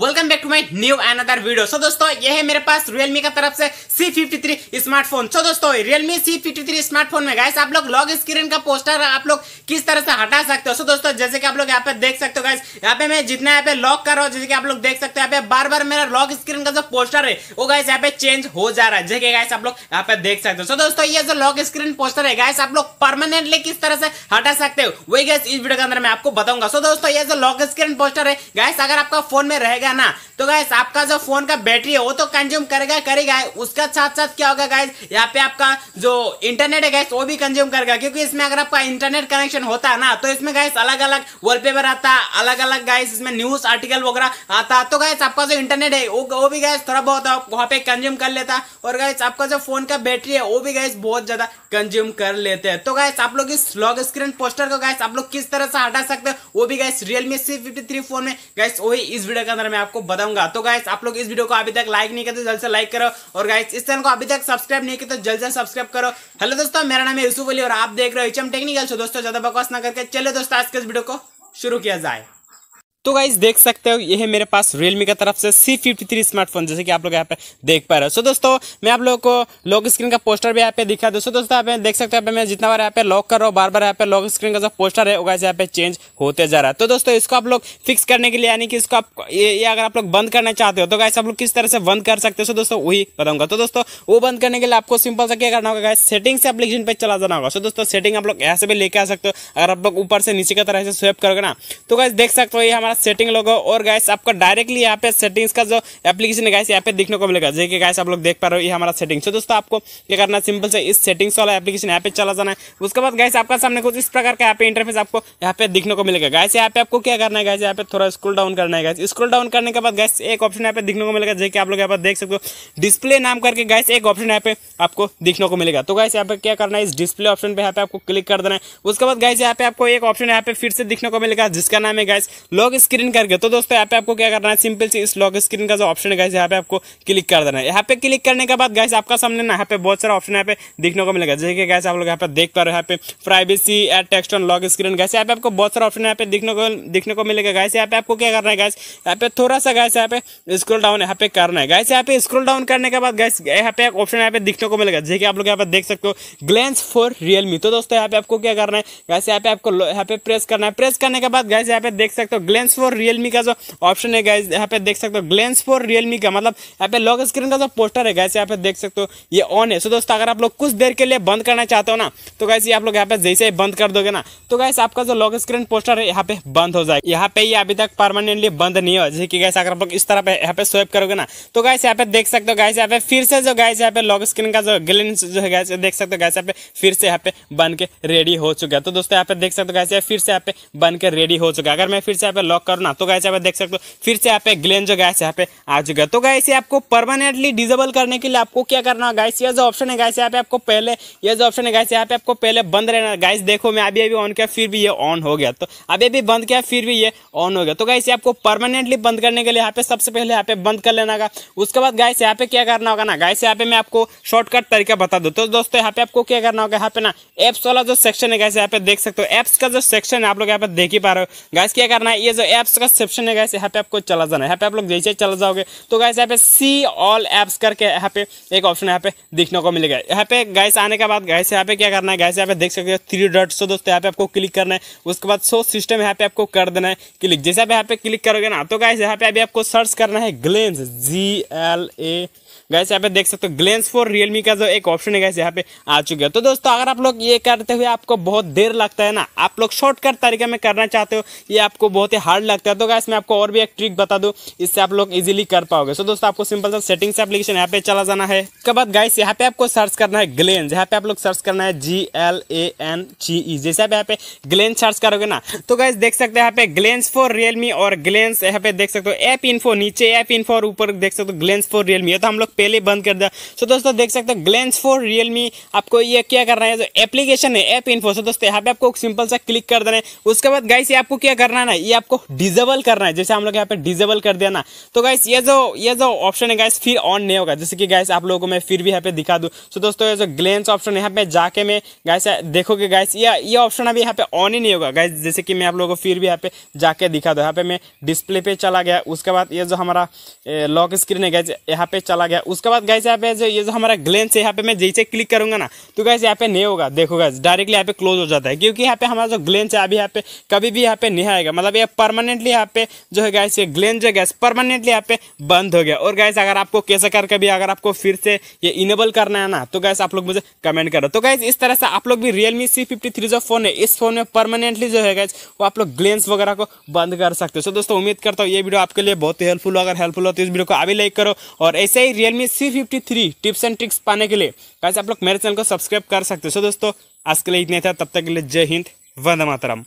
welcome back to my new another video so दोस्तों ये है मेरे पास रियलमी का तरफ से C fifty three smartphone so दोस्तों Realme C fifty three smartphone में गाइस आप लोग लॉग स्क्रीन का पोस्टर आप लोग किस तरह से हटा सकते हो सो so दोस्तों जैसे कि आप लोग यहाँ पे देख सकते हो गाइस यहाँ पे मैं जितना यहाँ पे लॉक कर रहा हूँ जैसे कि आप लोग देख सकते हो यहाँ पे बार बार मेरा लॉक स्क्रीन का जो पोस्टर है वो गाइस यहाँ पे चेंज हो जा रहा है जैसे गाइस आप लोग यहाँ पे देख सकते हो सो दोस्तों ये जो लॉक स्क्रीन पोस्टर है गाइस आप लोग परमानेंटली किस तरह से हटा सकते हो वही गाइस इस वीडियो के अंदर मैं आपको बताऊंगा सो दोस्तों ये जो लॉक स्क्रीन पोस्टर है गाइस अगर आपका फोन में रहेगा gana तो गाइस आपका जो फोन का बैटरी है वो तो कंज्यूम करेगा करेगा उसका साथ साथ क्या होगा गाइस यहाँ पे आपका जो इंटरनेट है गाइस वो भी कंज्यूम करेगा क्योंकि इसमें अगर आपका इंटरनेट कनेक्शन होता है ना तो इसमें गाइस अलग अलग वॉलपेपर आता है अलग अलग गाइस इसमें न्यूज आर्टिकल वगैरह आता तो गाइस आपका जो इंटरनेट है वो, वो भी गाइस थोड़ा बहुत वहाँ पे कंज्यूम कर लेता और गाइस आपका जो फोन का बैटरी है वो भी गाइस बहुत ज्यादा कंज्यूम कर लेते हैं तो गाइस आप लोग इस लॉक स्क्रीन पोस्टर को गाइस आप लोग किस तरह से हटा सकते हो वो भी guys Realme C fifty three phone में गाइस वही इस वीडियो के अंदर मैं आपको बताऊंगा बताऊंगा तो गाइस आप लोग इस वीडियो को अभी तक लाइक नहीं करते जल्द से लाइक करो और गाइस इस चैनल को अभी तक सब्सक्राइब नहीं किया तो जल्द से सब्सक्राइब करो हेलो तो दोस्तों मेरा नाम है यूसुफ अली और आप देख रहे हो एच टेक्निकल शो दोस्तों ज्यादा बकवास ना करके चले दोस्तों आज के इस वीडियो को शुरू किया जाए तो गाइज देख सकते हो ये है मेरे पास रियलमी की तरफ से सी फिफ्टी थ्री स्मार्टफोन जैसे कि आप लोग यहाँ पे देख पा रहे हो सो दोस्तों मैं आप लोगों को लॉक स्क्रीन का पोस्टर भी यहाँ पे दिखा दोस्तों दोस्तों आप देख सकते हो यहाँ पे मैं जितना बार यहाँ पे लॉक कर रहा हूँ बार बार यहाँ पे लॉक स्क्रीन का जो पोस्टर है वो गाइज यहाँ पे चेंज होते जा रहा है तो दोस्तों इसको आप लोग फिक्स करने के लिए यानी कि इसको आप ये अगर आप लोग बंद करना चाहते हो तो गाइस आप लोग किस तरह से बंद कर सकते हो सो दोस्तों वही बताऊंगा तो दोस्तों वो बंद करने के लिए आपको सिंपल सा क्या करना होगा गाइस सेटिंग से एप्लीकेशन पे चला जाना होगा सो दोस्तों सेटिंग आप लोग यहाँ से भी लेके आ सकते हो अगर आप लोग ऊपर से नीचे की तरह से स्वेप करोगे ना तो गाइस देख सकते हो ये हमारा पास सेटिंग लोगो और गैस आपको डायरेक्टली यहाँ पे सेटिंग्स का जो एप्लीकेशन है गैस यहाँ पे देखने को मिलेगा जैसे गैस आप लोग देख पा रहे हो ये हमारा सेटिंग्स है दोस्तों आपको क्या करना सिंपल से इस सेटिंग्स वाला एप्लीकेशन यहाँ पे चला जाना है उसके बाद गैस आपका सामने कुछ इस प्रकार का यहाँ पे इंटरफेस आपको यहाँ पे देखने को मिलेगा गैस यहाँ पे आपको क्या करना है गैस यहाँ पे थोड़ा स्क्रोल डाउन करना है गैस स्क्रोल डाउन करने के बाद गैस एक ऑप्शन यहाँ पे देखने को मिलेगा जैसे आप लोग यहाँ पर देख सकते हो डिस्प्ले नाम करके गैस एक ऑप्शन यहाँ पे आपको देखने को मिलेगा तो गैस यहाँ पे क्या करना है इस डिस्प्ले ऑप्शन पे यहाँ पे आपको क्लिक कर देना है उसके बाद गैस यहाँ पे आपको एक ऑप्शन यहाँ पे फिर से देखने को मिलेगा जिसका नाम है गैस लोग स्क्रीन करके तो दोस्तों यहाँ पे आपको क्या करना है सिंपल से इस लॉक स्क्रीन का जो ऑप्शन है गाइस यहाँ पे आपको क्लिक कर देना है यहाँ पे क्लिक करने के बाद गाइस आपका सामने ना यहाँ पे बहुत सारा ऑप्शन यहाँ पे देखने को मिलेगा जैसे कि गैस आप लोग यहाँ पे देख पा रहे हो यहाँ पे privacy ad text on lock screen guys यहाँ पे आपको बहुत सारा ऑप्शन यहाँ पे देखने को देखने को मिलेगा गैस यहाँ पे आपको क्या करना है गैस यहाँ पे थोड़ा सा गैस यहाँ पे स्क्रोल डाउन यहाँ पे करना है गैस यहाँ पे स्क्रोल डाउन करने के बाद गैस यहाँ पे एक ऑप्शन यहाँ पे देखने को मिलेगा जैसे कि आप लोग यहाँ पे देख सकते हो ग्लेंस फॉर रियलमी तो दोस्तों यहाँ पे आपको क्या करना है गैस यहाँ पे आपको यहाँ पे प्रेस करना है प्रेस करने के बाद गैस यहाँ पे देख सकते हो ग्लेंस ग्लेंस फॉर रियलमी का जो ऑप्शन है गाइज यहाँ पे देख सकते हो ग्लेंस फॉर रियलमी का मतलब यहाँ पे लॉक स्क्रीन का जो पोस्टर है गाइस यहाँ पे देख सकते हो ये ऑन है सो दोस्तों अगर आप लोग कुछ देर के लिए बंद करना चाहते हो ना तो गाइस ये आप लोग यहाँ पे जैसे ही बंद कर दोगे ना तो गाइस आपका जो लॉक स्क्रीन पोस्टर है यहाँ पे बंद हो जाएगा यहाँ पे ये अभी तक परमानेंटली बंद नहीं हो जैसे कि गाइस अगर आप लोग इस तरह यहाँ पे स्वेप करोगे ना तो गाइस यहाँ पे देख सकते हो गाइस यहाँ पे फिर से जो गाइस यहाँ पे लॉक स्क्रीन का जो ग्लेंस जो है गाइस देख सकते हो गाइस यहाँ पे फिर से यहाँ पे बन के रेडी हो चुका है तो दोस्तों यहाँ पे देख सकते हो गाइस फिर से यहाँ पे बन के रेडी हो चुका है अगर मैं फिर से यहाँ पे लॉक लॉक करना तो गैस यहाँ पे देख सकते हो फिर से यहाँ पे ग्लेन जो गैस यहाँ पे आ चुका है तो गैस ये आपको परमानेंटली डिजेबल करने के लिए आपको क्या करना है गैस ये जो ऑप्शन है गैस यहाँ पे आपको पहले ये जो ऑप्शन है गैस यहाँ पे आपको पहले बंद रहना गैस देखो मैं अभी अभी ऑन किया फिर भी ये ऑन हो गया तो अभी अभी बंद किया फिर भी ये ऑन हो गया तो गैस ये आपको परमानेंटली बंद करने के लिए यहाँ पे सबसे पहले यहाँ पे बंद कर लेना होगा उसके बाद गैस यहाँ पे क्या करना होगा ना गैस यहाँ पे मैं आपको शॉर्टकट तरीका बता दू तो दोस्तों यहाँ पे आपको क्या करना होगा यहाँ पे ना एप्स वाला जो सेक्शन है गैस यहाँ पे देख सकते हो एप्स का जो सेक्शन है आप लोग यहाँ पे देख ही पा रहे हो गैस क्या करना है ये जो ऐप्स का सेप्शन है गैस यहाँ पे आपको चला जाना है यहाँ पे आप लोग जैसे चला जाओगे तो गैस यहाँ पे सी ऑल ऐप्स करके यहाँ पे एक ऑप्शन यहाँ पे देखने को मिलेगा यहाँ पे गैस आने के बाद गैस यहाँ पे क्या करना है गैस यहाँ पे देख सकते हो थ्री डॉट्स हो दोस्तों यहाँ पे आपको क्लिक करना है उसके बाद सो सिस्टम यहाँ पे आपको कर देना है क्लिक जैसे आप यहाँ पे क्लिक करोगे ना तो गैस यहाँ पे अभी आपको सर्च करना है Glance G L A guys यहाँ पे देख सकते हो ग्लेंस फॉर रियलमी का जो एक ऑप्शन है गैस यहाँ पे आ चुका है तो दोस्तों अगर आप लोग ये करते हुए आपको बहुत देर लगता है ना आप लोग शॉर्टकट तरीके में करना चाहते हो ये आपको बहुत ही हार्ड हार्ड लगता है तो गैस मैं आपको और भी एक ट्रिक बता दूँ इससे आप लोग इजिली कर पाओगे सो दोस्तों आपको सिंपल सा सेटिंग्स एप्लीकेशन यहाँ पे चला जाना है उसके बाद गाइस यहाँ पे आपको सर्च करना है ग्लेन यहाँ पे आप लोग सर्च करना है जी एल ए एन जी ई जैसे आप यहाँ पे ग्लेन सर्च करोगे ना तो गाइस देख सकते हैं यहाँ पे ग्लेंस फॉर रियलमी और ग्लेंस यहाँ पे देख सकते हो ऐप इन्फो नीचे ऐप इन्फो और ऊपर देख सकते हो ग्लेंस फॉर रियलमी तो हम लोग पहले बंद कर दिया सो दोस्तों देख सकते हो ग्लेंस फॉर रियलमी आपको ये क्या करना है जो एप्लीकेशन है ऐप इन्फो सो दोस्तों यहाँ पे आपको सिंपल सा क्लिक कर देना है उसके बाद गाइस ये आपको क्या करना है ना ये आपको डिजेबल करना है जैसे हम लोग यहाँ पे डिजेबल कर दिया ना तो गाइस ये जो ये जो ऑप्शन है गाइस फिर ऑन नहीं होगा जैसे कि गाइस आप लोगों को मैं फिर भी यहाँ पे दिखा दूँ तो दोस्तों ये जो ग्लेंस ऑप्शन यहाँ पे जाके मैं गाइस देखोगे गाइस ये ये ऑप्शन अभी यहाँ पे ऑन ही नहीं होगा गाइस जैसे कि मैं आप लोगों को फिर भी यहाँ पे जाके दिखा दूँ यहाँ पे मैं डिस्प्ले पे चला गया उसके बाद ये जो हमारा लॉक स्क्रीन है गाइस यहाँ पे चला गया उसके बाद गाइस यहाँ पे जो ये जो हमारा ग्लेंस है यहाँ पे मैं जैसे क्लिक करूंगा ना तो गाइस यहाँ पे नहीं होगा देखो गाइस डायरेक्टली यहाँ पे क्लोज हो जाता है क्योंकि यहाँ पे हमारा जो ग्लेंस है अभी यहाँ पे कभी भी यहाँ पे नहीं आएगा मतलब ये पर परमानेंटली यहाँ पे जो है गैस ये ग्लेन जो गैस परमानेंटली यहाँ पे बंद हो गया और गैस अगर आपको कैसे करके भी अगर आपको फिर से ये इनेबल करना है ना तो गैस आप लोग मुझे कमेंट करो तो गैस इस तरह से आप लोग भी रियलमी सी फिफ्टी जो फोन है इस फोन में परमानेंटली जो है गैस वो आप लोग ग्लेंस वगैरह को बंद कर सकते हो सो दोस्तों उम्मीद करता हूँ ये वीडियो आपके लिए बहुत ही हेल्पफुल अगर हेल्पफुल हो तो इस वीडियो को अभी लाइक करो और ऐसे ही Realme C fifty tips and tricks पाने के लिए गैस आप लोग मेरे चैनल को सब्सक्राइब कर सकते हो सो दोस्तों आज के लिए इतने था तब तक के लिए जय हिंद वंदे मातरम